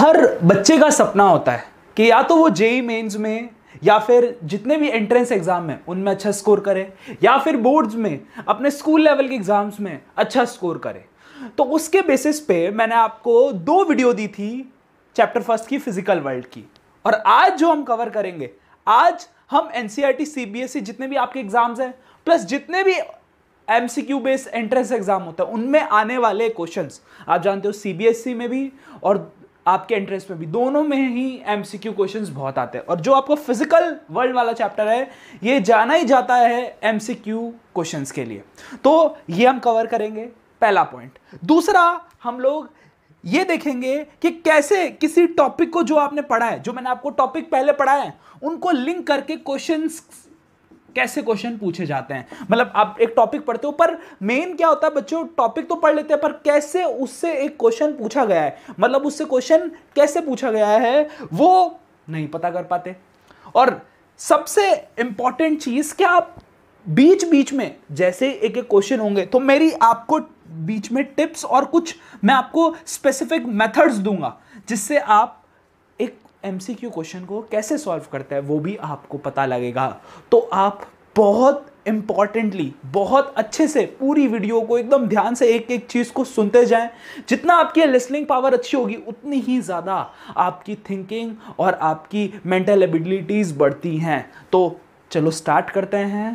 हर बच्चे का सपना होता है कि या तो वो जेई मेंस में या फिर जितने भी एंट्रेंस एग्ज़ाम हैं उनमें अच्छा स्कोर करे या फिर बोर्ड्स में अपने स्कूल लेवल के एग्ज़ाम्स में अच्छा स्कोर करे तो उसके बेसिस पे मैंने आपको दो वीडियो दी थी चैप्टर फर्स्ट की फिजिकल वर्ल्ड की और आज जो हम कवर करेंगे आज हम एन सी e e जितने भी आपके एग्ज़ाम्स हैं प्लस जितने भी M C Q based entrance exam होता है उनमें आने वाले क्वेश्चंस आप जानते हो सी e में भी और आपके एंट्रेंस में भी दोनों में ही एम सी क्यू क्वेश्चन बहुत आते हैं और जो आपको फिजिकल वर्ल्ड वाला चैप्टर है ये जाना ही जाता है एम सी क्यू क्वेश्चन के लिए तो ये हम कवर करेंगे पहला पॉइंट दूसरा हम लोग ये देखेंगे कि कैसे किसी टॉपिक को जो आपने पढ़ा है जो मैंने आपको टॉपिक पहले पढ़ा है उनको लिंक करके क्वेश्चंस कैसे क्वेश्चन पूछे जाते हैं मतलब आप एक टॉपिक पढ़ते हो पर मेन क्या होता है बच्चों टॉपिक तो पढ़ लेते हैं पर कैसे उससे एक क्वेश्चन पूछा गया है मतलब उससे क्वेश्चन कैसे पूछा गया है वो नहीं पता कर पाते और सबसे इंपॉर्टेंट चीज़ क्या आप बीच बीच में जैसे एक एक क्वेश्चन होंगे तो मेरी आपको बीच में टिप्स और कुछ मैं आपको स्पेसिफिक मेथड्स दूंगा जिससे आप एम क्वेश्चन को कैसे सॉल्व करता है वो भी आपको पता लगेगा तो आप बहुत इम्पॉर्टेंटली बहुत अच्छे से पूरी वीडियो को एकदम ध्यान से एक एक चीज़ को सुनते जाएं जितना आपकी लिसनिंग पावर अच्छी होगी उतनी ही ज़्यादा आपकी थिंकिंग और आपकी मेंटल एबिलिटीज़ बढ़ती हैं तो चलो स्टार्ट करते हैं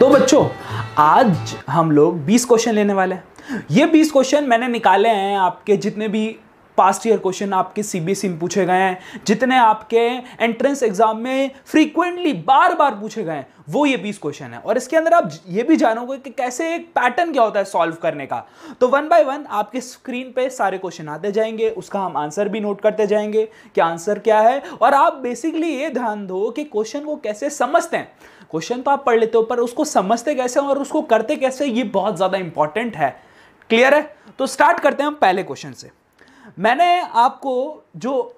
तो बच्चों आज हम लोग 20 क्वेश्चन लेने वाले हैं ये 20 क्वेश्चन मैंने निकाले हैं आपके जितने भी पास्ट ईयर क्वेश्चन आपके सीबीएसई e में पूछे गए हैं जितने आपके एंट्रेंस एग्जाम में फ्रीक्वेंटली बार बार पूछे गए हैं वो ये बीस क्वेश्चन है और इसके अंदर आप ये भी जानोगे कि कैसे एक पैटर्न क्या होता है सॉल्व करने का तो वन बाय वन आपके स्क्रीन पे सारे क्वेश्चन आते जाएंगे उसका हम आंसर भी नोट करते जाएंगे कि आंसर क्या है और आप बेसिकली ये ध्यान दो कि क्वेश्चन को कैसे समझते हैं क्वेश्चन तो आप पढ़ लेते हो पर उसको समझते कैसे और उसको करते कैसे ये बहुत ज़्यादा इंपॉर्टेंट है क्लियर है तो स्टार्ट करते हैं हम पहले क्वेश्चन से मैंने आपको जो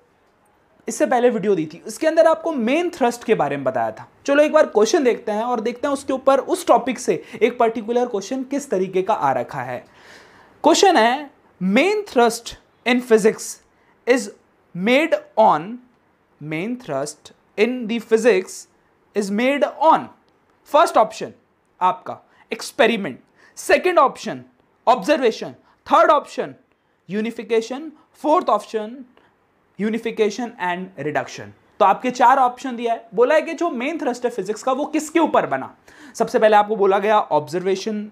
इससे पहले वीडियो दी थी उसके अंदर आपको मेन थ्रस्ट के बारे में बताया था चलो एक बार क्वेश्चन देखते हैं और देखते हैं उसके ऊपर उस टॉपिक से एक पर्टिकुलर क्वेश्चन किस तरीके का आ रखा है क्वेश्चन है main thrust in physics is made on main thrust in the physics is made on first option आपका experiment second option observation third option unification fourth option unification and reduction तो आपके चार ऑप्शन दिया है बोला है कि जो मेन थ्रस्ट है फिजिक्स का वो किसके ऊपर बना सबसे पहले आपको बोला गया ऑब्जर्वेशन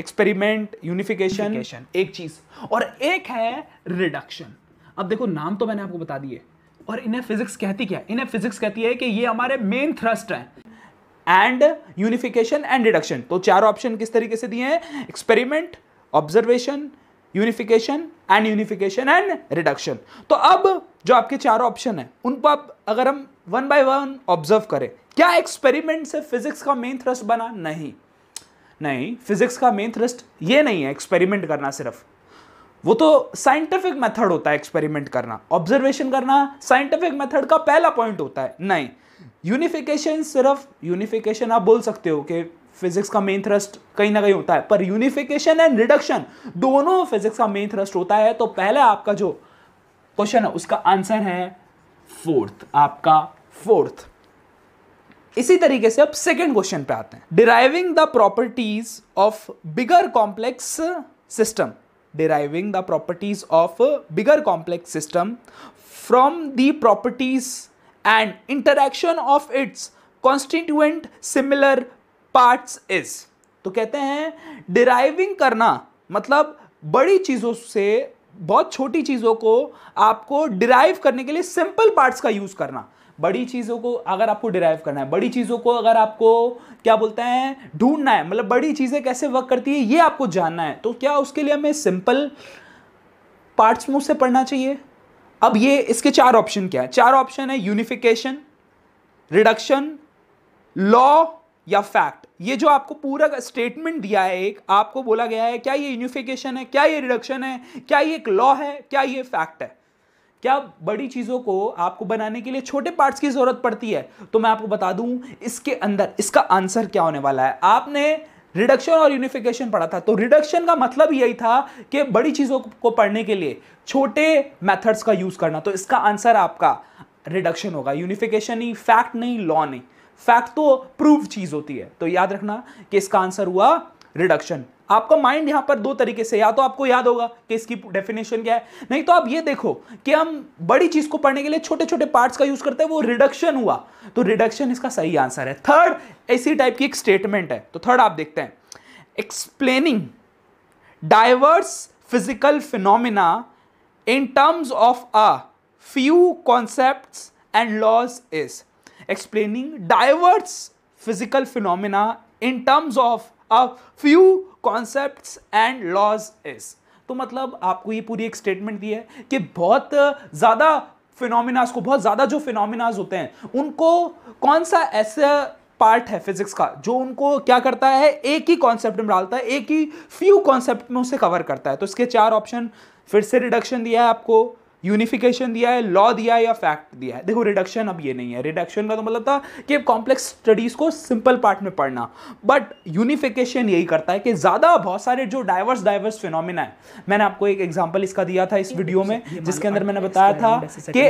एक्सपेरिमेंट यूनिफिकेशन एक चीज और एक है रिडक्शन अब देखो नाम तो मैंने आपको बता दिए और इन्हें फिजिक्स कहती क्या इन्हें फिजिक्स कहती है कि ये हमारे मेन थ्रस्ट हैं एंड यूनिफिकेशन एंड रिडक्शन तो चार ऑप्शन किस तरीके से दिए हैं experiment observation unification and unification and reduction तो अब जो आपके चार ऑप्शन है उनको आप अगर हम वन बाय वन ऑब्जर्व करें क्या एक्सपेरिमेंट से फिजिक्स का मेन थ्रस्ट बना नहीं नहीं फिजिक्स का मेन थ्रस्ट ये नहीं है एक्सपेरिमेंट करना सिर्फ वो तो साइंटिफिक मेथड होता है एक्सपेरिमेंट करना ऑब्जर्वेशन करना साइंटिफिक मेथड का पहला पॉइंट होता है नहीं यूनिफिकेशन सिर्फ यूनिफिकेशन आप बोल सकते हो कि फिजिक्स का मेन थ्रस्ट कहीं ना कहीं होता है पर यूनिफिकेशन एंड रिडक्शन दोनों फिजिक्स का मेन थ्रस्ट होता है तो पहले आपका जो क्वेश्चन है उसका आंसर है फोर्थ आपका फोर्थ इसी तरीके से अब सेकेंड क्वेश्चन पे आते हैं deriving the properties of bigger complex system deriving the properties of bigger complex system from the properties and and of its constituent similar parts is तो कहते हैं डिराइविंग करना मतलब बड़ी चीज़ों से बहुत छोटी चीज़ों को आपको डिराइव करने के लिए सिंपल पार्ट्स का यूज़ करना बड़ी चीज़ों को अगर आपको डिराइव करना है बड़ी चीज़ों को अगर आपको क्या बोलते हैं ढूंढना है मतलब बड़ी चीज़ें कैसे वर्क करती है ये आपको जानना है तो क्या उसके लिए हमें सिंपल पार्ट्स में उससे पढ़ना चाहिए अब ये इसके चार ऑप्शन क्या है चार ऑप्शन है यूनिफिकेशन रिडक्शन लॉ या फैक्ट ये जो आपको पूरा स्टेटमेंट दिया है एक आपको बोला गया है क्या ये यूनिफिकेशन है क्या ये रिडक्शन है क्या ये एक लॉ है क्या ये फैक्ट है क्या बड़ी चीज़ों को आपको बनाने के लिए छोटे पार्ट्स की ज़रूरत पड़ती है तो मैं आपको बता दूं इसके अंदर इसका आंसर क्या होने वाला है आपने रिडक्शन और यूनिफिकेशन पढ़ा था तो रिडक्शन का मतलब यही था कि बड़ी चीज़ों को पढ़ने के लिए छोटे मेथड्स का यूज़ करना तो इसका आंसर आपका रिडक्शन होगा यूनिफिकेशन ही फैक्ट नहीं लॉ नहीं फैक्ट तो प्रूव चीज होती है तो याद रखना कि इसका आंसर हुआ रिडक्शन आपका माइंड यहां पर दो तरीके से या तो आपको याद होगा कि इसकी डेफिनेशन क्या है नहीं तो आप ये देखो कि हम बड़ी चीज को पढ़ने के लिए छोटे छोटे पार्ट्स का यूज करते हैं वो रिडक्शन हुआ तो रिडक्शन इसका सही आंसर है थर्ड ऐसी टाइप की एक स्टेटमेंट है तो थर्ड आप देखते हैं explaining diverse physical phenomena in terms of a few concept and laws is explaining diverse physical phenomena in terms of a few concepts and laws is तो मतलब आपको ये पूरी एक स्टेटमेंट दी है कि बहुत ज़्यादा फिनोमिनाज को बहुत ज़्यादा जो फिनोमिनाज होते हैं उनको कौन सा ऐसा पार्ट है फिजिक्स का जो उनको क्या करता है एक ही कॉन्सेप्ट में डालता है एक ही फ्यू कॉन्सेप्ट में उसे कवर करता है तो इसके चार ऑप्शन फिर से रिडक्शन दिया है आपको यूनिफिकेशन दिया है लॉ दिया है या फैक्ट दिया है देखो रिडक्शन अब ये नहीं है रिडक्शन का तो मतलब था कि कॉम्प्लेक्स स्टडीज़ को सिंपल पार्ट में पढ़ना बट यूनिफिकेशन यही करता है कि ज़्यादा बहुत सारे जो डाइवर्स डाइवर्स फिनोमिना है मैंने आपको एक एग्जाम्पल इसका दिया था इस वीडियो में जिसके अंदर मैंने बताया था कि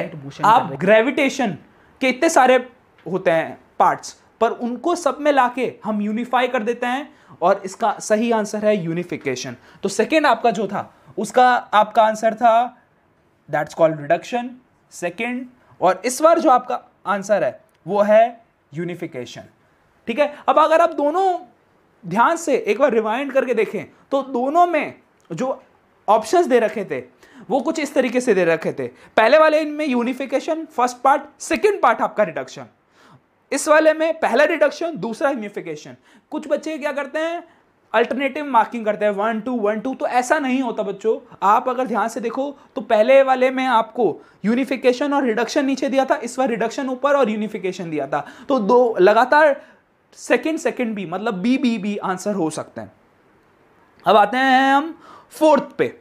आप ग्रेविटेशन के इतने सारे होते हैं पार्ट्स पर उनको सब में लाके हम यूनिफाई कर देते हैं और इसका सही आंसर है यूनिफिकेशन तो सेकेंड आपका जो था उसका आपका आंसर था दैट्स कॉल्ड रिडक्शन सेकेंड और इस बार जो आपका आंसर है वो है यूनिफिकेशन ठीक है अब अगर आप दोनों ध्यान से एक बार रिवाइंड करके देखें तो दोनों में जो ऑप्शंस दे रखे थे वो कुछ इस तरीके से दे रखे थे पहले वाले इनमें unification first part second part आपका रिडक्शन इस वाले में पहला रिडक्शन दूसरा यूनिफिकेशन कुछ बच्चे क्या करते हैं अल्टरनेटिव मार्किंग करते हैं वन टू वन टू तो ऐसा नहीं होता बच्चों आप अगर ध्यान से देखो तो पहले वाले में आपको यूनिफिकेशन और रिडक्शन नीचे दिया था इस बार रिडक्शन ऊपर और यूनिफिकेशन दिया था तो दो लगातार सेकेंड सेकेंड भी मतलब बी बी बी आंसर हो सकते हैं अब आते हैं हम फोर्थ पे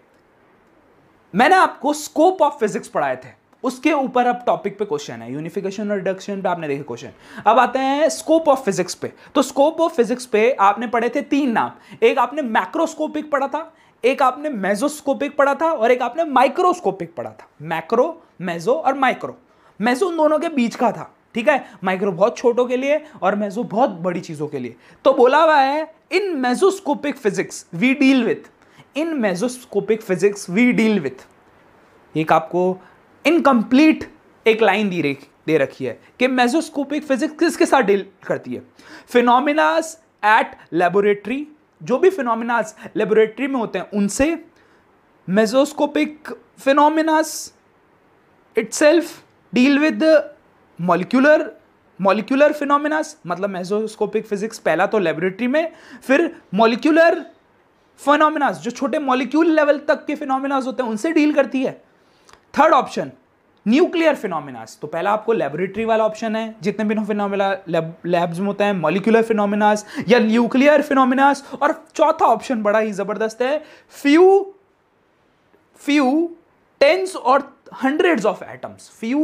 मैंने आपको स्कोप ऑफ फिजिक्स पढ़ाए थे उसके ऊपर अब टॉपिक पे क्वेश्चन है यूनिफिकेशन और रिडक्शन पे आपने देखे क्वेश्चन अब आते हैं स्कोप ऑफ फिजिक्स पे तो स्कोप ऑफ फिजिक्स पे आपने पढ़े थे तीन नाम एक आपने मैक्रोस्कोपिक पढ़ा था एक आपने मेजोस्कोपिक पढ़ा था और एक आपने माइक्रोस्कोपिक पढ़ा था मैक्रो मेजो और माइक्रो मेजो उन दोनों के बीच का था ठीक है माइक्रो बहुत छोटों के लिए और मेजो बहुत बड़ी चीज़ों के लिए तो बोला हुआ है in mesoscopic physics we deal with in mesoscopic physics we deal with एक आपको इनकम्प्लीट एक लाइन दी रही दे रखी है कि मेजोस्कोपिक फिजिक्स किसके साथ डील करती है फिनोमिनाज एट लेबोरेटरी जो भी फिनोमिनाज लेबोरेटरी में होते हैं उनसे mesoscopic phenomenas itself deal with molecular molecular phenomenas मतलब मेजोस्कोपिक फिजिक्स पहला तो लेबोरेटरी में फिर मॉलिक्यूलर फिनोमिनाज जो छोटे मॉलिक्यूल लेवल तक के फिनोमिनाज होते हैं उनसे डील करती है थर्ड ऑप्शन न्यूक्लियर फिनोमिनास तो पहला आपको लेबोरेटरी वाला ऑप्शन है जितने भी फिनोमिना लैब्स में होते हैं मॉलिकुलर फिनोमिनास या न्यूक्लियर फिनोमिनास और चौथा ऑप्शन बड़ा ही ज़बरदस्त है फ्यू फ्यू टेंस और hundreds of atoms few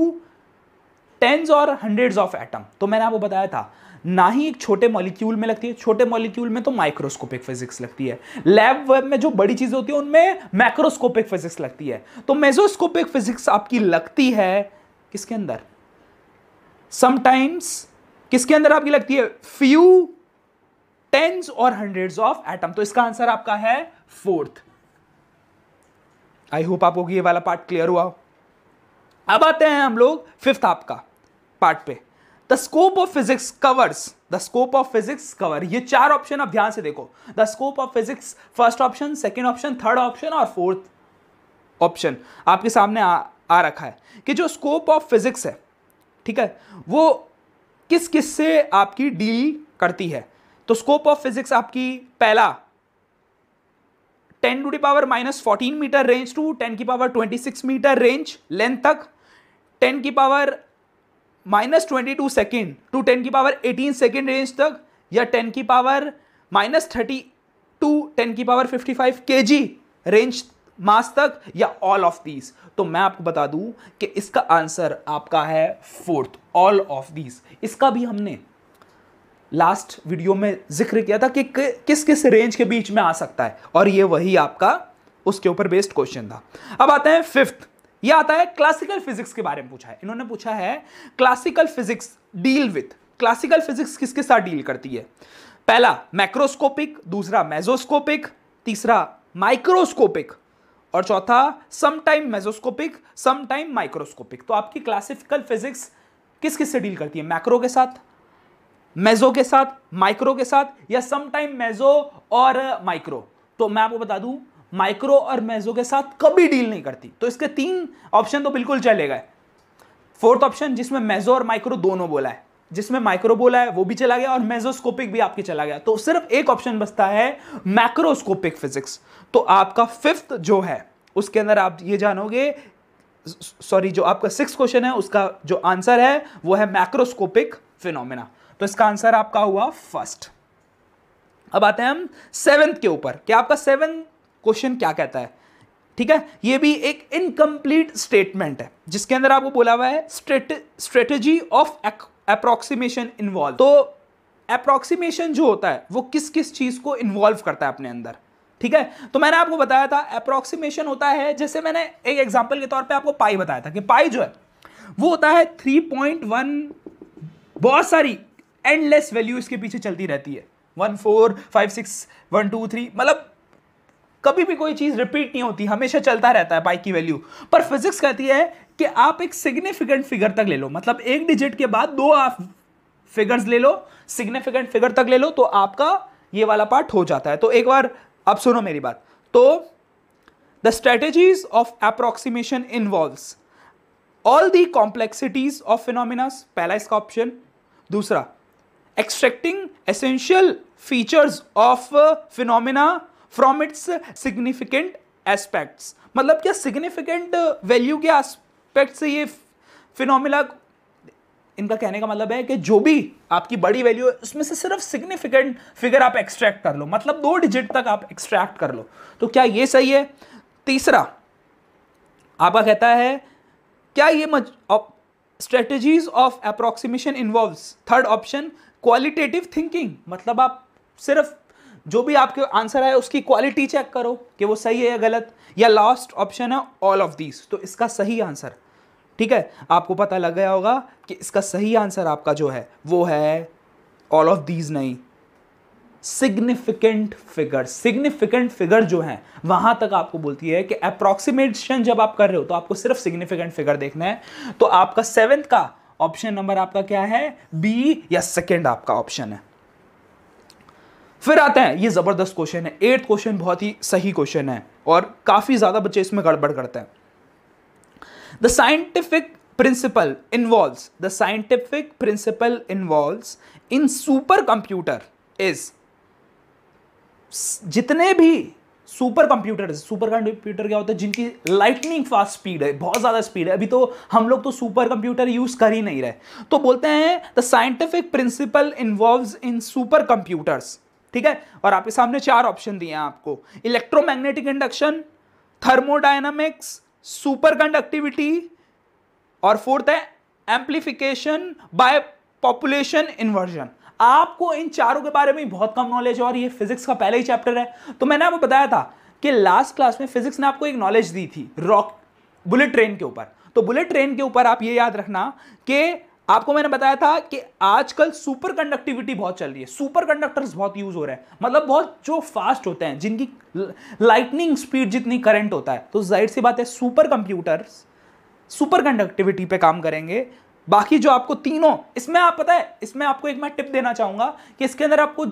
tens और हंड्रेड्स ऑफ एटम तो मैंने आपको बताया था ना ही एक छोटे मॉलिक्यूल में लगती है छोटे मॉलिक्यूल में तो माइक्रोस्कोपिक फिजिक्स लगती है लैब वेब में जो बड़ी चीज़ें होती है उनमें मैक्रोस्कोपिक फिजिक्स लगती है तो मेजोस्कोपिक फिजिक्स आपकी लगती है किसके अंदर समटाइम्स किसके अंदर आपकी लगती है फ्यू टेन्स और हंड्रेड ऑफ एटम तो इसका आंसर आपका है फोर्थ आई होप आपको ये वाला पार्ट क्लियर हुआ अब आते हैं हम लोग फिफ्थ आपका पार्ट पे the scope of physics covers the scope of physics cover ये चार ऑप्शन आप ध्यान से देखो the scope of physics first option second option third option और फोर्थ ऑप्शन आपके सामने आ, आ रखा है कि जो स्कोप ऑफ फिजिक्स है ठीक है वो किस किस से आपकी डील करती है तो स्कोप ऑफ फिजिक्स आपकी पहला ten to the power minus fourteen metre range to ten की power twenty six metre range length तक टेन की power minus twenty two second to ten की पावर एटीन सेकेंड रेंज तक या ten की power minus thirty two ten की power fifty five K G range मास तक या ऑल ऑफ दीज तो मैं आपको बता दूं कि इसका आंसर आपका है फोर्थ ऑल ऑफ दीज इसका भी हमने लास्ट वीडियो में जिक्र किया था कि किस किस रेंज के बीच में आ सकता है और ये वही आपका उसके ऊपर बेस्ड क्वेश्चन था अब आते हैं फिफ्थ यह आता है क्लासिकल फिजिक्स के बारे में पूछा है इन्होंने पूछा है classical physics deal with classical physics किसके साथ डील करती है पहला मैक्रोस्कोपिक दूसरा मेजोस्कोपिक तीसरा माइक्रोस्कोपिक और चौथा समटाइम मेजोस्कोपिक समटाइम माइक्रोस्कोपिक तो आपकी क्लासिकल फिजिक्स किस किस से डील करती है मैक्रो के साथ मेजो के साथ माइक्रो के साथ या समटाइम मेजो और माइक्रो तो मैं आपको बता दूं माइक्रो और मेजो के साथ कभी डील नहीं करती तो इसके तीन ऑप्शन तो बिल्कुल चले गए फोर्थ ऑप्शन जिसमें मेजो और माइक्रो दोनों बोला है जिसमें माइक्रो बोला है वो भी चला गया और मेजोस्कोपिक भी आपके चला गया तो सिर्फ एक ऑप्शन बचता है मैक्रोस्कोपिक फिजिक्स तो आपका फिफ्थ जो है उसके अंदर आप ये जानोगे सॉरी जो आपका सिक्स क्वेश्चन है उसका जो आंसर है वो है मैक्रोस्कोपिक फिनोमिना तो इसका आंसर आपका हुआ फर्स्ट अब आते हैं हम सेवेंथ के ऊपर क्या आपका सेवेंथ क्वेश्चन क्या कहता है ठीक है ये भी एक इनकम्प्लीट स्टेटमेंट है जिसके अंदर आपको बोला हुआ है स्ट्रेटेजी ऑफ अप्रोक्सीमेशन इन्वॉल्व तो अप्रोक्सीमेशन जो होता है वो किस किस चीज़ को इन्वॉल्व करता है अपने अंदर ठीक है तो मैंने आपको बताया था अप्रोक्सीमेशन होता है जैसे मैंने एक एग्जाम्पल के तौर पे आपको पाई बताया था कि पाई जो है वो होता है 3.1 बहुत सारी एंडलेस वैल्यू इसके पीछे चलती रहती है one four five six one two three मतलब कभी भी कोई चीज़ रिपीट नहीं होती हमेशा चलता रहता है पाई की वैल्यू पर फिजिक्स कहती है कि आप एक सिग्निफिकेंट फिगर तक ले लो मतलब एक डिजिट के बाद दो आप फिगर्स ले लो सिग्निफिकेंट फिगर तक ले लो तो आपका ये वाला पार्ट हो जाता है तो एक बार आप सुनो मेरी बात तो the strategies of approximation involve all the complexities of phenomenas पहला इसका ऑप्शन दूसरा extracting essential features of phenomena from its significant aspects मतलब क्या सिग्निफिकेंट वैल्यू के एस्पेक्ट से ये फिनोमिला इनका कहने का मतलब है कि जो भी आपकी बड़ी वैल्यू है उसमें से सिर्फ सिग्निफिकेंट फिगर आप एक्सट्रैक्ट कर लो मतलब दो डिजिट तक आप एक्सट्रैक्ट कर लो तो क्या ये सही है तीसरा आपका कहता है क्या ये strategies of approximation involve third option qualitative thinking मतलब आप सिर्फ जो भी आपके आंसर आए उसकी क्वालिटी चेक करो कि वो सही है या गलत या लास्ट ऑप्शन है ऑल ऑफ दीज तो इसका सही आंसर ठीक है आपको पता लग गया होगा कि इसका सही आंसर आपका जो है वो है ऑल ऑफ दीज नहीं सिग्निफिकेंट फिगर सिग्निफिकेंट फिगर जो है वहां तक आपको बोलती है कि अप्रोक्सीमेशन जब आप कर रहे हो तो आपको सिर्फ सिग्निफिकेंट फिगर देखना है तो आपका सेवेंथ का ऑप्शन नंबर आपका क्या है बी या सेकेंड आपका ऑप्शन है फिर आते हैं ये ज़बरदस्त क्वेश्चन है एट्थ क्वेश्चन बहुत ही सही क्वेश्चन है और काफ़ी ज़्यादा बच्चे इसमें गड़बड़ करते हैं the scientific principle involve the scientific principle involve in super computer is जितने भी सुपर कंप्यूटर सुपर कंप्यूटर क्या होता है जिनकी लाइटनिंग फास्ट स्पीड है बहुत ज़्यादा स्पीड है अभी तो हम लोग तो सुपर कंप्यूटर यूज़ कर ही नहीं रहे तो बोलते हैं the scientific principle involve in super computers ठीक है और आपके सामने चार ऑप्शन दिए हैं आपको electromagnetic induction thermodynamics super conductivity और फोर्थ है एम्प्लीफिकेशन बाय पॉपुलेशन इन्वर्जन आपको इन चारों के बारे में बहुत कम नॉलेज और ये फिजिक्स का पहला ही चैप्टर है तो मैंने आपको बताया था कि लास्ट क्लास में फिजिक्स ने आपको एक नॉलेज दी थी रॉक बुलेट ट्रेन के ऊपर तो बुलेट ट्रेन के ऊपर आप ये याद रखना कि आपको मैंने बताया था कि आजकल सुपर कंडक्टिविटी बहुत चल रही है सुपर कंडक्टर्स बहुत यूज हो रहे हैं मतलब बहुत जो फास्ट होते हैं जिनकी लाइटनिंग स्पीड जितनी करंट होता है तो जाहिर सी बात है सुपर कंप्यूटर्स सुपर कंडक्टिविटी पे काम करेंगे बाकी जो आपको तीनों इसमें आप पता है इसमें आपको एक मैं टिप देना चाहूँगा कि इसके अंदर आपको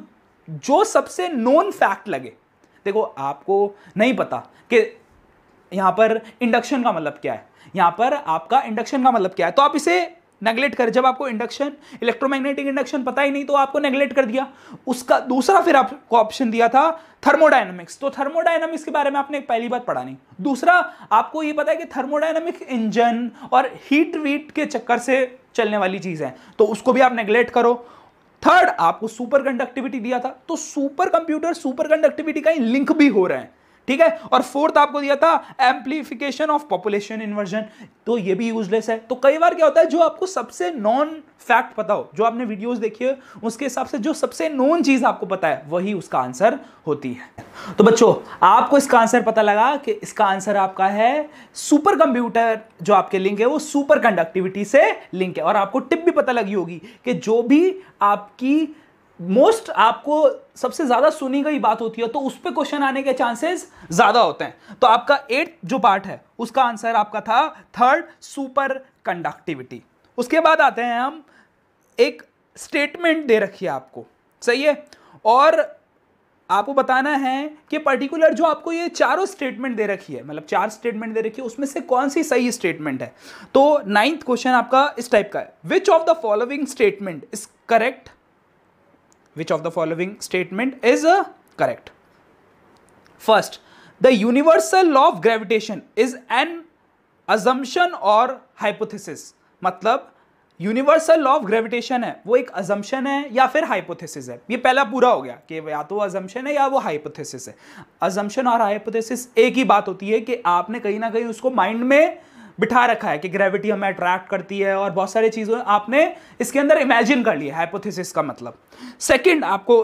जो सबसे नॉन फैक्ट लगे देखो आपको नहीं पता कि यहाँ पर इंडक्शन का मतलब क्या है यहाँ पर आपका इंडक्शन का मतलब क्या है तो आप इसे नेग्लेक्ट कर जब आपको इंडक्शन इलेक्ट्रोमैग्नेटिक इंडक्शन पता ही नहीं तो आपको नेग्लेक्ट कर दिया उसका दूसरा फिर आपको ऑप्शन दिया था थर्मोडाइनमिक्स तो थर्मोडाइनमिक्स के बारे में आपने पहली बात पढ़ा नहीं दूसरा आपको ये पता है कि थर्मोडायनामिक इंजन और हीट वीट के चक्कर से चलने वाली चीज़ है तो उसको भी आप नेग्लेक्ट करो थर्ड आपको सुपर कंडक्टिविटी दिया था तो सुपर कंप्यूटर सुपर कंडक्टिविटी का ही लिंक भी हो रहा है ठीक है और फोर्थ आपको दिया था एम्पलीफिकेशन ऑफ पॉपुलेशन इन्वर्जन तो ये भी यूजलेस है तो कई बार क्या होता है जो आपको सबसे नॉन फैक्ट पता हो जो आपने वीडियोस देखी है उसके हिसाब से जो सबसे नॉन चीज आपको पता है वही उसका आंसर होती है तो बच्चों आपको इसका आंसर पता लगा कि इसका आंसर आपका है सुपर कंप्यूटर जो आपके लिंक है वो सुपर कंडक्टिविटी से लिंक है और आपको टिप भी पता लगी होगी कि जो भी आपकी मोस्ट आपको सबसे ज़्यादा सुनी गई बात होती है तो उस पर क्वेश्चन आने के चांसेस ज़्यादा होते हैं तो आपका एट जो पार्ट है उसका आंसर आपका था थर्ड सुपर कंडक्टिविटी उसके बाद आते हैं हम एक स्टेटमेंट दे रखी है आपको सही है और आपको बताना है कि पर्टिकुलर जो आपको ये चारों स्टेटमेंट दे रखी है मतलब चार स्टेटमेंट दे रखी है उसमें से कौन सी सही स्टेटमेंट है तो नाइन्थ क्वेश्चन आपका इस टाइप का है which of the following statement is correct which of the following statement is uh, correct first the universal law of gravitation is an assumption or मतलब यूनिवर्सल लॉ ऑफ ग्रेविटेशन है वो एक अजम्पन है या फिर हाइपोथेसिस है ये पहला पूरा हो गया कि या तो अजम्पन है या वो हाइपोथेसिस है अजम्पन और हाइपोथेसिस एक ही बात होती है कि आपने कहीं ना कहीं उसको माइंड में बिठा रखा है कि ग्रेविटी हमें अट्रैक्ट करती है और बहुत सारी चीज़ों आपने इसके अंदर इमेजिन कर लिया हाइपोथेसिस का मतलब सेकेंड आपको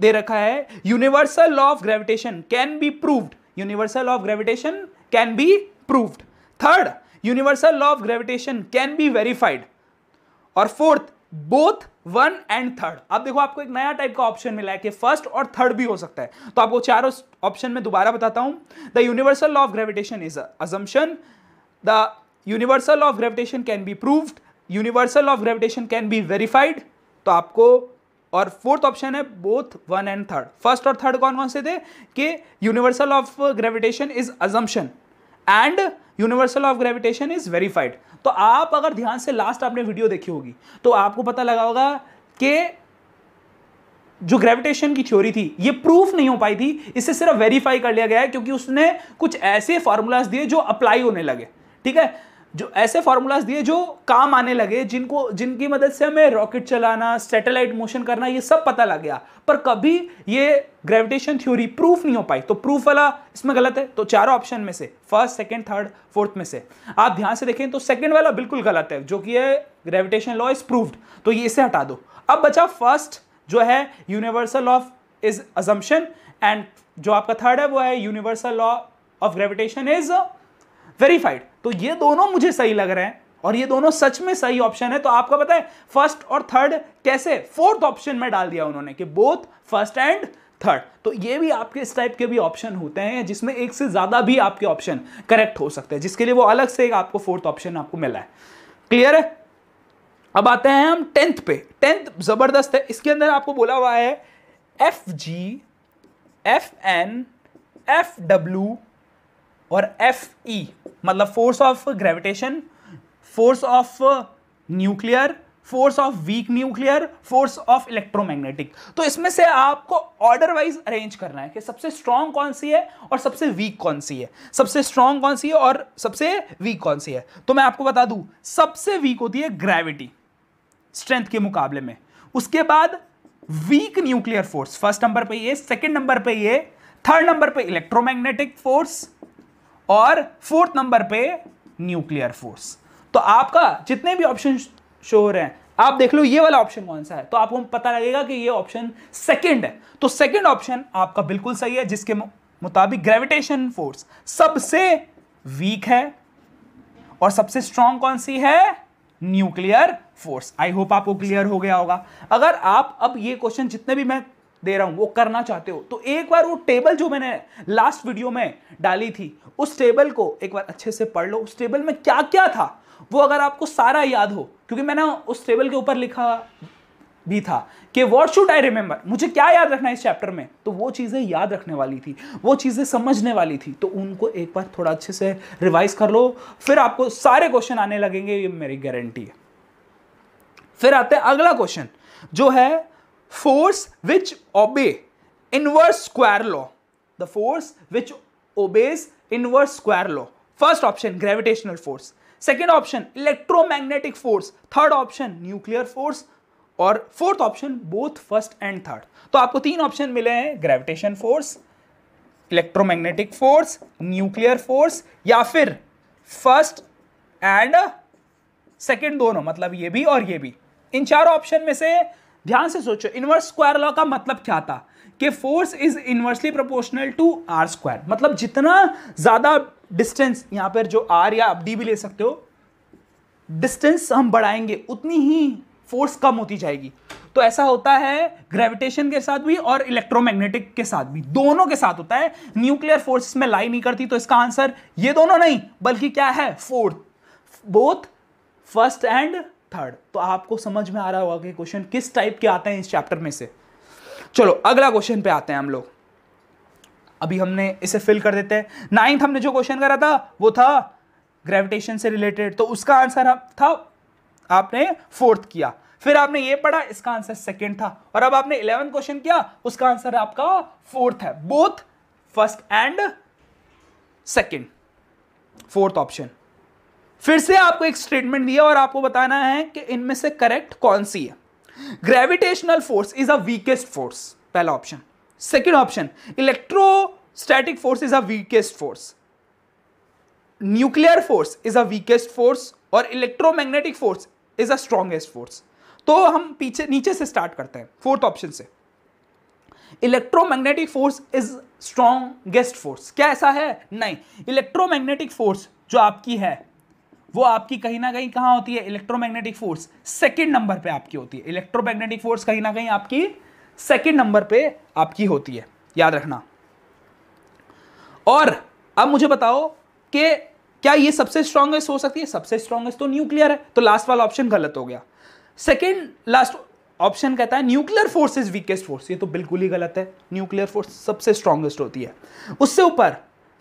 दे रखा है universal law of gravitation can be proved universal law of gravitation can be proved third universal law of gravitation can be verified और fourth both one and third अब देखो आपको एक नया टाइप का ऑप्शन मिला है कि फर्स्ट और थर्ड भी हो सकता है तो आपको चारों ऑप्शन में दोबारा बताता हूं the universal law of gravitation is assumption the universal of gravitation can be proved universal of gravitation can be verified तो आपको और फोर्थ ऑप्शन है both one and third first और थर्ड कौन कौन से थे कि universal of gravitation is assumption and universal of gravitation is verified तो आप अगर ध्यान से लास्ट आपने वीडियो देखी होगी तो आपको पता लगा होगा कि जो ग्रेविटेशन की थ्योरी थी ये प्रूफ नहीं हो पाई थी इसे सिर्फ वेरीफाई कर लिया गया है क्योंकि उसने कुछ ऐसे फॉर्मूलाज दिए जो अप्लाई होने लगे ठीक है जो ऐसे फार्मूलाज दिए जो काम आने लगे जिनको जिनकी मदद से हमें रॉकेट चलाना सैटेलाइट मोशन करना ये सब पता लग गया पर कभी ये ग्रेविटेशन थ्योरी प्रूफ नहीं हो पाई तो प्रूफ वाला इसमें गलत है तो चारों ऑप्शन में से फर्स्ट सेकंड थर्ड फोर्थ में से आप ध्यान से देखें तो सेकंड वाला बिल्कुल गलत है जो कि है ग्रेविटेशन लॉ इज प्रूव्ड तो ये इसे हटा दो अब बचा फर्स्ट जो है universal of is assumption and जो आपका थर्ड है वो है universal law of gravitation is verified तो ये दोनों मुझे सही लग रहे हैं और ये दोनों सच में सही ऑप्शन है तो आपका पता है फर्स्ट और थर्ड कैसे फोर्थ ऑप्शन में डाल दिया उन्होंने कि बोथ फर्स्ट एंड थर्ड तो ये भी आपके इस टाइप के भी ऑप्शन होते हैं जिसमें एक से ज़्यादा भी आपके ऑप्शन करेक्ट हो सकते हैं जिसके लिए वो अलग से एक आपको फोर्थ ऑप्शन आपको मिला है क्लियर है अब आते हैं हम टेंथ पे टेंथ ज़बरदस्त है इसके अंदर आपको बोला हुआ है F G F N F W और एफ ई e, मतलब force of gravitation force of nuclear force of weak nuclear force of electromagnetic तो इसमें से आपको ऑर्डर वाइज अरेंज करना है कि सबसे स्ट्रांग कौन सी है और सबसे वीक कौन सी है सबसे स्ट्रांग कौन सी है और सबसे वीक कौन सी है तो मैं आपको बता दूं सबसे वीक होती है ग्रेविटी स्ट्रेंथ के मुकाबले में उसके बाद weak nuclear force first number पर यह सेकेंड नंबर पर यह थर्ड नंबर पर इलेक्ट्रोमैग्नेटिक फोर्स और फोर्थ नंबर पे न्यूक्लियर फोर्स तो आपका जितने भी ऑप्शन शो हो रहे हैं आप देख लो ये वाला ऑप्शन कौन सा है तो आपको पता लगेगा कि ये ऑप्शन सेकंड है तो सेकंड ऑप्शन आपका बिल्कुल सही है जिसके मुताबिक ग्रेविटेशन फोर्स सबसे वीक है और सबसे स्ट्रांग कौन सी है न्यूक्लियर फोर्स आई होप आपको क्लियर हो गया होगा अगर आप अब ये क्वेश्चन जितने भी मैं दे रहा हूं वो करना चाहते हो तो एक बार वो टेबल जो मैंने लास्ट वीडियो में डाली थी उस टेबल को एक बार अच्छे से पढ़ लो उस टेबल में क्या क्या था वो अगर आपको सारा याद हो क्योंकि मैंने उस टेबल के ऊपर लिखा भी था कि वॉट शुड आई रिमेंबर मुझे क्या याद रखना है इस चैप्टर में तो वो चीज़ें याद रखने वाली थी वो चीज़ें समझने वाली थी तो उनको एक बार थोड़ा अच्छे से रिवाइज कर लो फिर आपको सारे क्वेश्चन आने लगेंगे ये मेरी गारंटी है फिर आते हैं अगला क्वेश्चन जो है force which obey inverse square law the force which obeys inverse square law first option gravitational force second option electromagnetic force third option nuclear force और fourth option both first and third तो आपको तीन option मिले हैं gravitation force electromagnetic force nuclear force या फिर first and second दोनों मतलब ये भी और ये भी इन चार ऑप्शन में से ध्यान से सोचो इनवर्स स्क्वायर लॉ का मतलब क्या था कि force is inversely proportional to R square मतलब जितना ज़्यादा डिस्टेंस यहां पर जो आर या आप डी भी ले सकते हो डिस्टेंस हम बढ़ाएंगे उतनी ही फोर्स कम होती जाएगी तो ऐसा होता है ग्रेविटेशन के साथ भी और इलेक्ट्रोमैग्नेटिक के साथ भी दोनों के साथ होता है न्यूक्लियर फोर्स में लाई नहीं करती तो इसका आंसर ये दोनों नहीं बल्कि क्या है fourth both first and third तो आपको समझ में आ रहा होगा कि क्वेश्चन किस टाइप के आते हैं इस चैप्टर में से चलो अगला क्वेश्चन पे आते हैं हम लोग अभी हमने इसे फिल कर देते हैं नाइन्थ हमने जो क्वेश्चन करा था वो था ग्रेविटेशन से रिलेटेड तो उसका आंसर था आपने फोर्थ किया फिर आपने ये पढ़ा इसका आंसर सेकेंड था और अब आपने इलेवन क्वेश्चन किया उसका आंसर आपका फोर्थ है both first and second fourth option फिर से आपको एक स्टेटमेंट दिया और आपको बताना है कि इनमें से करेक्ट कौन सी है gravitational force is a weakest force पहला option second option electrostatic force is a weakest force nuclear force is a weakest force और electromagnetic force is a strongest force तो हम पीछे नीचे से स्टार्ट करते हैं फोर्थ ऑप्शन से electromagnetic force is strongest force क्या ऐसा है नहीं इलेक्ट्रोमैग्नेटिक फोर्स जो आपकी है वो आपकी कहीं ना कहीं कहां होती है इलेक्ट्रोमैग्नेटिक फोर्स सेकेंड नंबर पर आपकी होती है इलेक्ट्रोमैग्नेटिक फोर्स कहीं ना कहीं आपकी सेकेंड नंबर पर आपकी होती है याद रखना और अब मुझे बताओ कि क्या ये सबसे स्ट्रांगेस्ट हो सकती है सबसे स्ट्रांगेस्ट तो न्यूक्लियर है तो लास्ट वाला ऑप्शन गलत हो गया सेकेंड लास्ट ऑप्शन कहता है nuclear force is weakest force ये तो बिल्कुल ही गलत है न्यूक्लियर फोर्स सबसे स्ट्रांगेस्ट होती है उससे ऊपर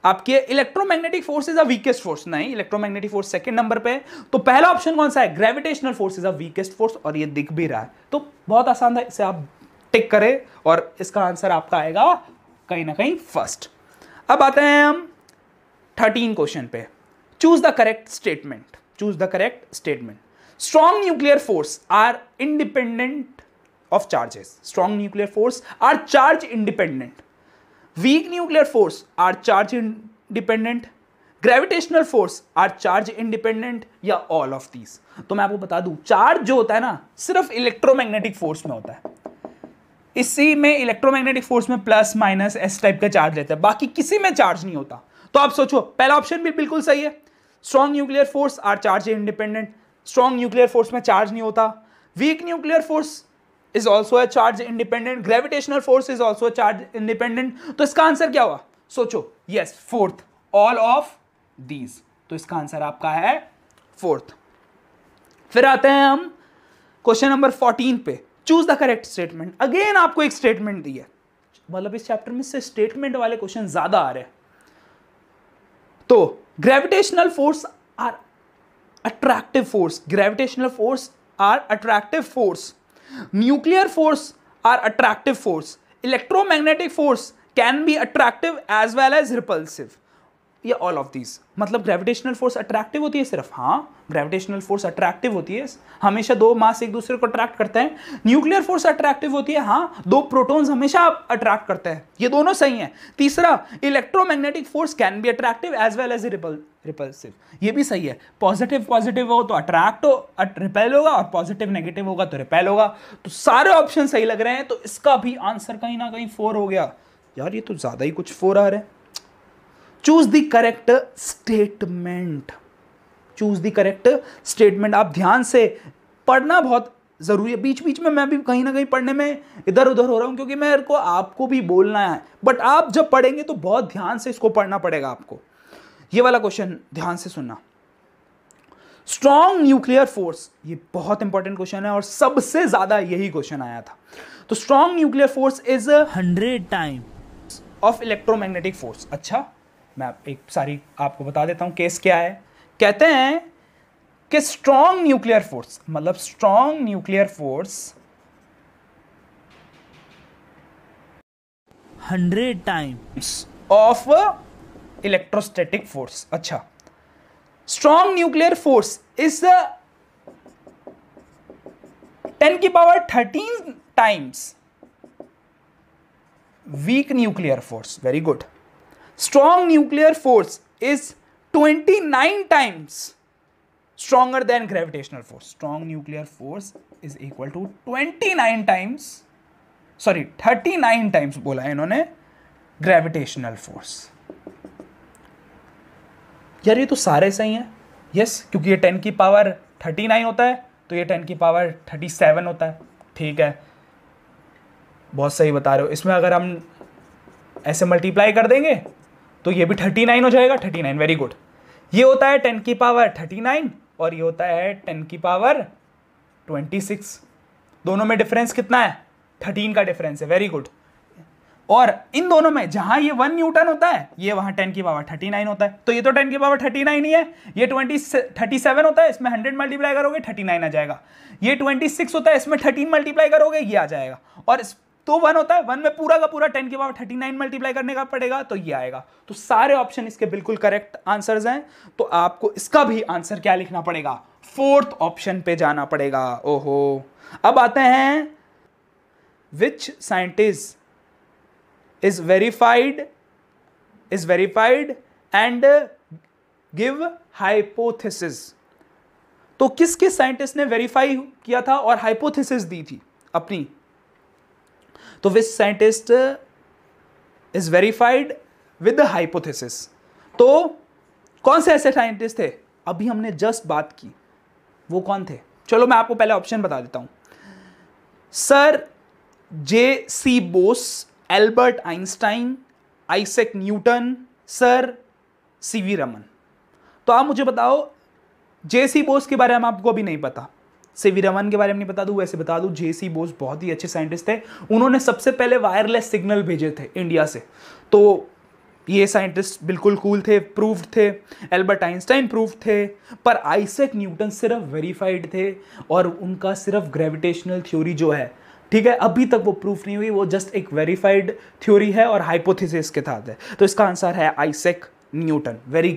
आपके electromagnetic force is a weakest force नहीं इलेक्ट्रोमैग्नेटिक फोर्स सेकंड नंबर पे तो पहला ऑप्शन कौन सा है gravitational force is a weakest force और ये दिख भी रहा है तो बहुत आसान था इसे आप टिक करें और इसका आंसर आपका आएगा कहीं ना कहीं फर्स्ट अब आते हैं हम थर्टीन क्वेश्चन पे choose the correct statement choose the correct statement strong nuclear force are independent of charges strong nuclear force are charge independent weak nuclear force are charge independent gravitational force are charge independent या all of these तो मैं आपको बता दूं charge जो होता है ना सिर्फ इलेक्ट्रोमैग्नेटिक फोर्स में होता है इसी में इलेक्ट्रोमैग्नेटिक फोर्स में प्लस माइनस एस टाइप का चार्ज रहता है बाकी किसी में चार्ज नहीं होता तो आप सोचो पहला ऑप्शन भी बिल्कुल सही है strong nuclear force are charge independent strong nuclear force में चार्ज नहीं होता weak nuclear force is also a charge independent gravitational force is also charge independent तो इसका आंसर क्या हुआ सोचो yes fourth all of these तो इसका आंसर आपका है फोर्थ फिर आते हैं हम क्वेश्चन नंबर फोर्टीन पे choose the correct statement again आपको एक स्टेटमेंट दी है मतलब इस चैप्टर में से स्टेटमेंट वाले क्वेश्चन ज्यादा आ रहे हैं तो gravitational force are attractive force gravitational force are attractive force nuclear force are attractive force electromagnetic force can be attractive as well as repulsive या ऑल ऑफ दीज मतलब ग्रेविटेशनल फोर्स अट्रैक्टिव होती है सिर्फ हाँ ग्रेविटेशनल फोर्स अट्रैक्टिव होती है हमेशा दो मास एक दूसरे को अट्रैक्ट करते हैं न्यूक्लियर फोर्स अट्रैक्टिव होती है हाँ दो प्रोटॉन्स हमेशा अट्रैक्ट करते हैं ये दोनों सही हैं तीसरा electromagnetic force can be attractive as well as ripple repulsive ये भी सही है पॉजिटिव पॉजिटिव हो तो अट्रैक्ट हो रिपेल होगा और पॉजिटिव नेगेटिव होगा तो रिपेल होगा तो सारे ऑप्शन सही लग रहे हैं तो इसका भी आंसर कहीं ना कहीं फोर हो गया यार ये तो ज़्यादा ही कुछ फोर आ रहा है choose the correct statement choose the correct statement आप ध्यान से पढ़ना बहुत ज़रूरी है बीच बीच में मैं भी कहीं ना कहीं पढ़ने में इधर उधर हो रहा हूं क्योंकि मेरे को आपको भी बोलना है बट आप जब पढ़ेंगे तो बहुत ध्यान से इसको पढ़ना पड़ेगा आपको ये वाला क्वेश्चन ध्यान से सुनना स्ट्रॉन्ग न्यूक्लियर फोर्स ये बहुत इंपॉर्टेंट क्वेश्चन है और सबसे ज्यादा यही क्वेश्चन आया था तो strong nuclear force is hundred time of electromagnetic force अच्छा मैं एक सारी आपको बता देता हूं केस क्या है कहते हैं कि स्ट्रॉन्ग न्यूक्लियर फोर्स मतलब strong nuclear force hundred times of electrostatic force अच्छा strong nuclear force is ten की power thirteen times weak nuclear force very good strong nuclear force is twenty nine times stronger than gravitational force strong nuclear force is equal to twenty nine times sorry thirty nine times बोला है इन्होंने gravitational force यार ये तो सारे सही हैं yes क्योंकि ये टेन की पावर थर्टी नाइन होता है तो ये टेन की पावर थर्टी सेवन होता है ठीक है बहुत सही बता रहे हो इसमें अगर हम ऐसे मल्टीप्लाई कर देंगे तो ये भी थर्टी नाइन हो जाएगा थर्टी नाइन वेरी गुड ये होता है टेन की पावर थर्टी नाइन और ये होता है टेन की पावर ट्वेंटी सिक्स दोनों में डिफरेंस कितना है थर्टीन का डिफरेंस है वेरी गुड और इन दोनों में जहां ये वन न्यूटन होता है ये वहां टेन की पावर थर्टी नाइन होता है तो ये तो टेन की पावर थर्टी नाइन ही है ये ट्वेंटी थर्टी सेवन होता है इसमें हंड्रेड मल्टीप्लाई करोगे थर्टी नाइन आ जाएगा ये ट्वेंटी सिक्स होता है इसमें थर्टीन मल्टीप्लाई करोगे ये आ जाएगा और तो वन होता है वन में पूरा का पूरा टेन की पावर थर्टी नाइन मल्टीप्लाई करने का पड़ेगा तो ये आएगा तो सारे ऑप्शन इसके बिल्कुल करेक्ट आंसर हैं तो आपको इसका भी आंसर क्या लिखना पड़ेगा फोर्थ ऑप्शन पे जाना पड़ेगा ओहो अब आते हैं which scientist is verified is verified and give hypothesis तो किस किस साइंटिस्ट ने वेरीफाई किया था और हाइपोथेसिस दी थी अपनी तो which scientist is verified with hypothesis तो कौन से ऐसे साइंटिस्ट थे अभी हमने जस्ट बात की वो कौन थे चलो मैं आपको पहले ऑप्शन बता देता हूं sir J C Bose Albert Einstein Isaac Newton sir C V Raman तो आप मुझे बताओ जे सी बोस के बारे में आपको अभी नहीं पता सी वी रमन के बारे में नहीं बता दूँ तो वैसे बता दूँ जे सी बोस बहुत ही अच्छे साइंटिस्ट थे उन्होंने सबसे पहले वायरलेस सिग्नल भेजे थे इंडिया से तो ये साइंटिस्ट बिल्कुल कूल थे प्रूव्ड थे एल्बर्ट आइंस्टाइन प्रूव्ड थे पर आइसेक न्यूटन सिर्फ वेरीफाइड थे और उनका सिर्फ ग्रेविटेशनल थ्योरी जो है ठीक है अभी तक वो प्रूफ नहीं हुई वो जस्ट एक वेरीफाइड थ्योरी है और हाइपोथेसिस के साथ है तो इसका आंसर है आइसेक न्यूटन वेरी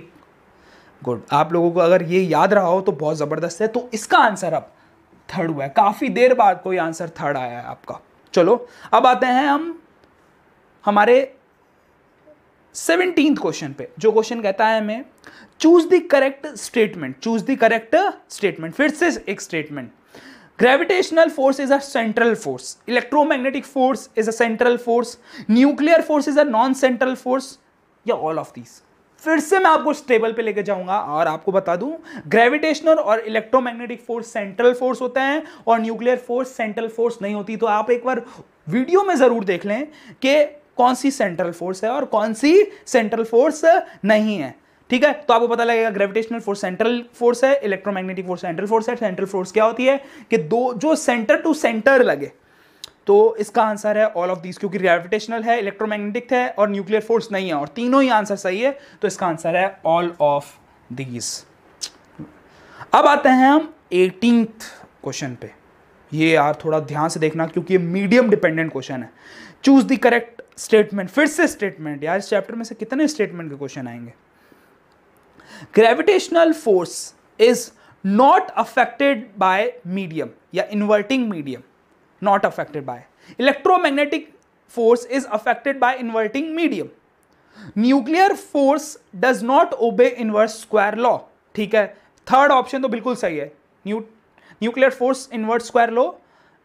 गुड आप लोगों को अगर ये याद रहा हो तो बहुत ज़बरदस्त है तो इसका आंसर अब थर्ड हुआ है काफ़ी देर बाद कोई आंसर थर्ड आया है आपका चलो अब आते हैं हम हमारे सेवनटीन क्वेश्चन पे जो क्वेश्चन कहता है हमें choose the correct statement choose the correct statement फिर से एक statement gravitational force is a central force electromagnetic force is a central force nuclear force is a non central force या all of these फिर से मैं आपको stable पे लेके जाऊंगा और आपको बता दूं ग्रेविटेशनल और इलेक्ट्रोमैग्नेटिक फोर्स सेंट्रल फोर्स होते हैं और न्यूक्लियर फोर्स सेंट्रल फोर्स नहीं होती तो आप एक बार वीडियो में ज़रूर देख लें कि कौन सी सेंट्रल फोर्स है और कौन सी सेंट्रल फोर्स नहीं है ठीक है तो आपको पता लगेगा ग्रेविटेशनल फोर्स सेंट्रल फोर्स है इलेक्ट्रोमैग्नेटिक फोर्स सेंट्रल फोर्स है सेंट्रल फोर्स क्या होती है कि दो जो सेंटर टू सेंटर लगे तो इसका आंसर है ऑल ऑफ दीज क्योंकि ग्रेविटेशनल है इलेक्ट्रोमैग्नेटिक है और न्यूक्लियर फोर्स नहीं है और तीनों ही आंसर सही है तो इसका आंसर है ऑल ऑफ दीज अब आते हैं हम एटींथ क्वेश्चन पे ये यार थोड़ा ध्यान से देखना क्योंकि ये मीडियम डिपेंडेंट क्वेश्चन है चूज द करेक्ट स्टेटमेंट फिर से स्टेटमेंट यार इस चैप्टर में से कितने स्टेटमेंट के क्वेश्चन आएंगे gravitational force is not affected by medium या inverting medium not affected by electromagnetic force is affected by inverting medium nuclear force does not obey inverse square law ठीक है थर्ड ऑप्शन तो बिल्कुल सही है nuclear force inverse square law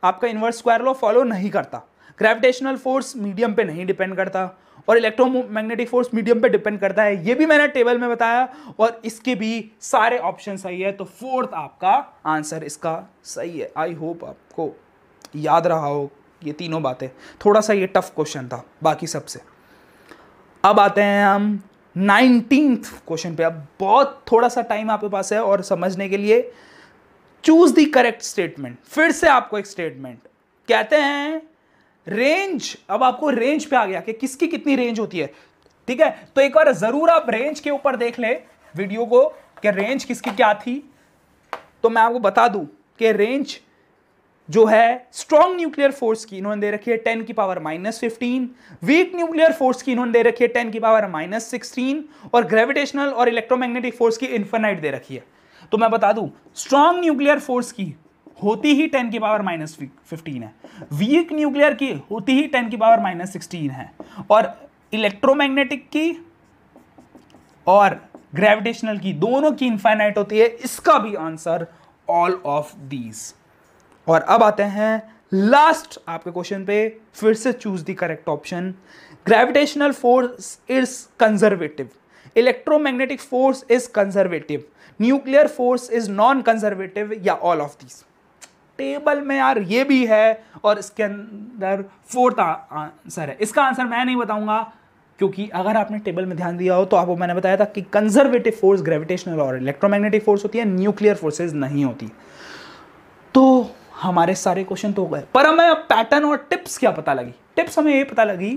आपका inverse square law follow नहीं करता gravitational force medium पे नहीं डिपेंड करता और इलेक्ट्रोमैग्नेटिक फोर्स मीडियम पे डिपेंड करता है ये भी मैंने टेबल में बताया और इसके भी सारे ऑप्शन सही है तो फोर्थ आपका आंसर इसका सही है आई होप आपको याद रहा हो ये तीनों बातें थोड़ा सा ये टफ क्वेश्चन था बाकी सबसे अब आते हैं हम नाइनटीन्थ क्वेश्चन पे अब बहुत थोड़ा सा टाइम आपके पास है और समझने के लिए चूज दी करेक्ट स्टेटमेंट फिर से आपको एक स्टेटमेंट कहते हैं रेंज अब आपको रेंज पे आ गया कि किसकी कितनी रेंज होती है ठीक है तो एक बार जरूर आप रेंज के ऊपर देख ले वीडियो को कि रेंज किसकी क्या थी तो मैं आपको बता दूं कि रेंज जो है स्ट्रॉन्ग न्यूक्लियर फोर्स की इन्होंने दे रखी है टेन की power minus fifteen weak nuclear force की इन्होंने दे रखी है टेन की पावर माइनस सिक्सटीन और ग्रेविटेशनल और इलेक्ट्रोमैग्नेटिक फोर्स की इन्फेनाइट दे रखी है तो मैं बता दूं स्ट्रॉन्ग न्यूक्लियर फोर्स की होती ही टेन की पावर माइनस फिफ्टीन है वीक न्यूक्लियर की होती ही टेन की पावर माइनस सिक्सटीन है और इलेक्ट्रोमैग्नेटिक की और ग्रेविटेशनल की दोनों की इनफाइनाइट होती है इसका भी आंसर ऑल ऑफ दीज और अब आते हैं लास्ट आपके क्वेश्चन पे फिर से choose the correct option gravitational force is conservative electromagnetic force is conservative nuclear force is non conservative या ऑल ऑफ दीज टेबल में यार ये भी है और इसके अंदर फोर्थ आंसर है इसका आंसर मैं नहीं बताऊंगा क्योंकि अगर आपने टेबल में ध्यान दिया हो तो आपको मैंने बताया था कि कंजर्वेटिव फोर्स ग्रेविटेशनल और इलेक्ट्रोमैग्नेटिक फोर्स होती है न्यूक्लियर फोर्सेज नहीं होती तो हमारे सारे क्वेश्चन तो हो गए पर हमें पैटर्न और टिप्स क्या पता लगी टिप्स हमें ये पता लगी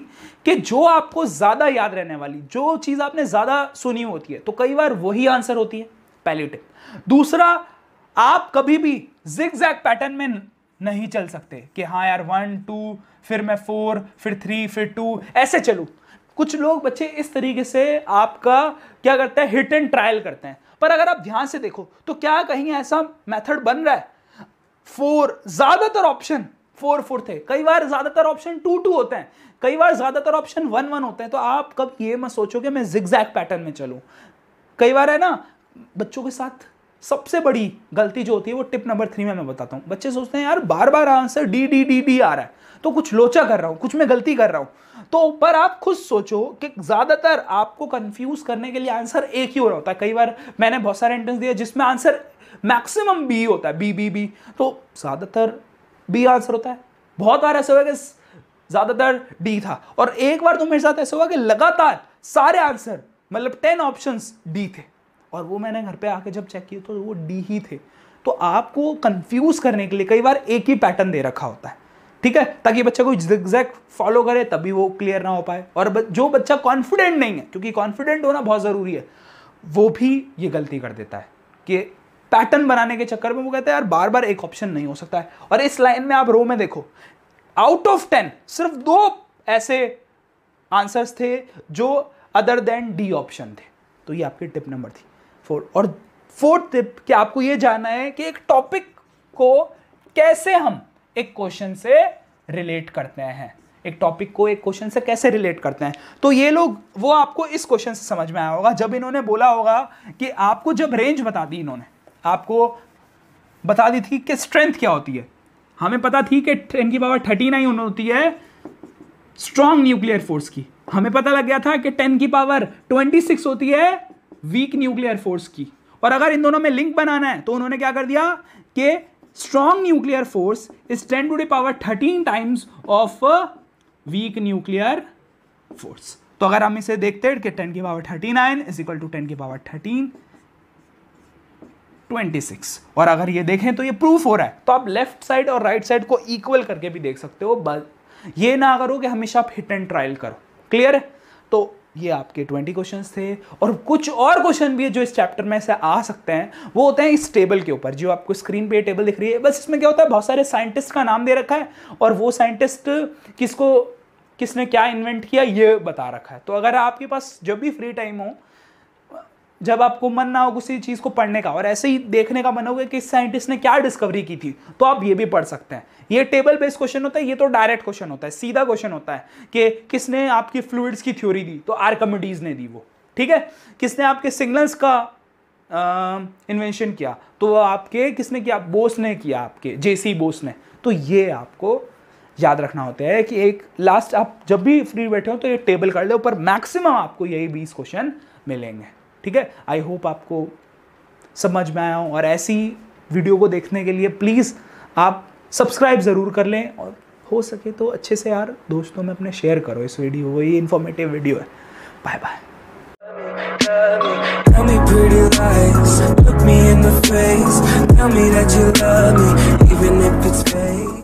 कि जो आपको ज़्यादा याद रहने वाली जो चीज़ आपने ज़्यादा सुनी होती है तो कई बार वही आंसर होती है पहली टिप दूसरा आप कभी भी जिग जैग पैटर्न में नहीं चल सकते कि हाँ यार वन टू फिर मैं फोर फिर थ्री फिर टू ऐसे चलू कुछ लोग बच्चे इस तरीके से आपका क्या करते हैं हिट एंड ट्रायल करते हैं पर अगर आप ध्यान से देखो तो क्या कहीं ऐसा मेथड बन रहा है फोर ज़्यादातर ऑप्शन फोर फोर थे कई बार ज़्यादातर ऑप्शन टू टू होते हैं कई बार ज़्यादातर ऑप्शन वन वन होते हैं तो आप कब ये मत सोचो कि मैं जिग पैटर्न में चलू कई बार है ना बच्चों के साथ सबसे बड़ी गलती जो होती है वो टिप नंबर थ्री में मैं बताता हूँ बच्चे सोचते हैं यार बार बार answer D D D D आ रहा है तो कुछ लोचा कर रहा हूँ कुछ मैं गलती कर रहा हूँ तो पर आप खुद सोचो कि ज़्यादातर आपको कंफ्यूज करने के लिए आंसर एक ही हो रहा होता है कई बार मैंने बहुत सारे एंट्रेंस दिए जिसमें आंसर मैक्सिमम बी होता है बी बी बी तो ज़्यादातर बी आंसर होता है बहुत बार ऐसा हुआ कि ज़्यादातर डी था और एक बार तो मेरे साथ ऐसा हुआ कि लगातार सारे आंसर मतलब टेन ऑप्शंस डी थे और वो मैंने घर पे आके जब चेक किया तो वो डी ही थे तो आपको कंफ्यूज करने के लिए कई बार एक ही पैटर्न दे रखा होता है ठीक है ताकि बच्चा कोई एग्जैक्ट फॉलो करे तभी वो क्लियर ना हो पाए और जो बच्चा कॉन्फिडेंट नहीं है क्योंकि कॉन्फिडेंट होना बहुत ज़रूरी है वो भी ये गलती कर देता है कि पैटर्न बनाने के चक्कर में वो कहता है यार बार बार एक ऑप्शन नहीं हो सकता है और इस लाइन में आप रो में देखो आउट ऑफ टेन सिर्फ दो ऐसे आंसर्स थे जो अदर देन डी ऑप्शन थे तो ये आपकी टिप नंबर थी फोर और फोर्थ टिप कि आपको ये जानना है कि एक टॉपिक को कैसे हम एक क्वेश्चन से रिलेट करते हैं एक टॉपिक को एक क्वेश्चन से कैसे रिलेट करते हैं तो ये लोग वो आपको इस क्वेश्चन से समझ में आया होगा जब इन्होंने बोला होगा कि आपको जब रेंज बता दी इन्होंने आपको बता दी थी कि स्ट्रेंथ क्या होती है हमें पता थी कि टेन की पावर थर्टी नाइन होती है स्ट्रॉन्ग न्यूक्लियर फोर्स की हमें पता लग गया था कि टेन की पावर ट्वेंटी सिक्स होती है वीक न्यूक्लियर फोर्स की और अगर इन दोनों में लिंक बनाना है तो उन्होंने क्या कर दिया कि strong nuclear force is ten to the power thirteen times of weak nuclear force तो अगर हम इसे देखते हैं कि टेन की power thirty nine is equal to ten की पावर थर्टीन ट्वेंटी सिक्स और अगर ये देखें तो ये प्रूफ हो रहा है तो आप लेफ्ट साइड और राइट right साइड को इक्वल करके भी देख सकते हो ये ना करो कि हमेशा आप हिट एंड ट्रायल करो क्लियर है तो ये आपके ट्वेंटी क्वेश्चन थे और कुछ और क्वेश्चन भी है जो इस चैप्टर में से आ सकते हैं वो होते हैं इस टेबल के ऊपर जो आपको स्क्रीन पे टेबल दिख रही है बस इसमें क्या होता है बहुत सारे साइंटिस्ट का नाम दे रखा है और वो साइंटिस्ट किसको किसने क्या इन्वेंट किया ये बता रखा है तो अगर आपके पास जब भी फ्री टाइम हो जब आपको मन ना हो किसी चीज़ को पढ़ने का और ऐसे ही देखने का मन होगा कि इस साइंटिस्ट ने क्या डिस्कवरी की थी तो आप ये भी पढ़ सकते हैं ये टेबल बेस्ड क्वेश्चन होता है ये तो डायरेक्ट क्वेश्चन होता है सीधा क्वेश्चन होता है कि किसने आपकी फ्लूड्स की थ्योरी दी तो आर कमिटीज़ ने दी वो ठीक है किसने आपके सिग्नल्स का इन्वेंशन किया तो आपके किसने किया बोस ने किया आपके जेसी बोस ने तो ये आपको याद रखना होता है कि एक लास्ट आप जब भी फ्री बैठे हो तो ये टेबल कर ले ऊपर मैक्सिमम आपको यही बीस क्वेश्चन मिलेंगे ठीक है आई होप आपको समझ में आया हूँ और ऐसी वीडियो को देखने के लिए प्लीज़ आप सब्सक्राइब ज़रूर कर लें और हो सके तो अच्छे से यार दोस्तों में अपने शेयर करो इस वीडियो को ये इन्फॉर्मेटिव वीडियो है bye bye Tell me pretty lies, look me in the face Tell me that you love me, even if it's fake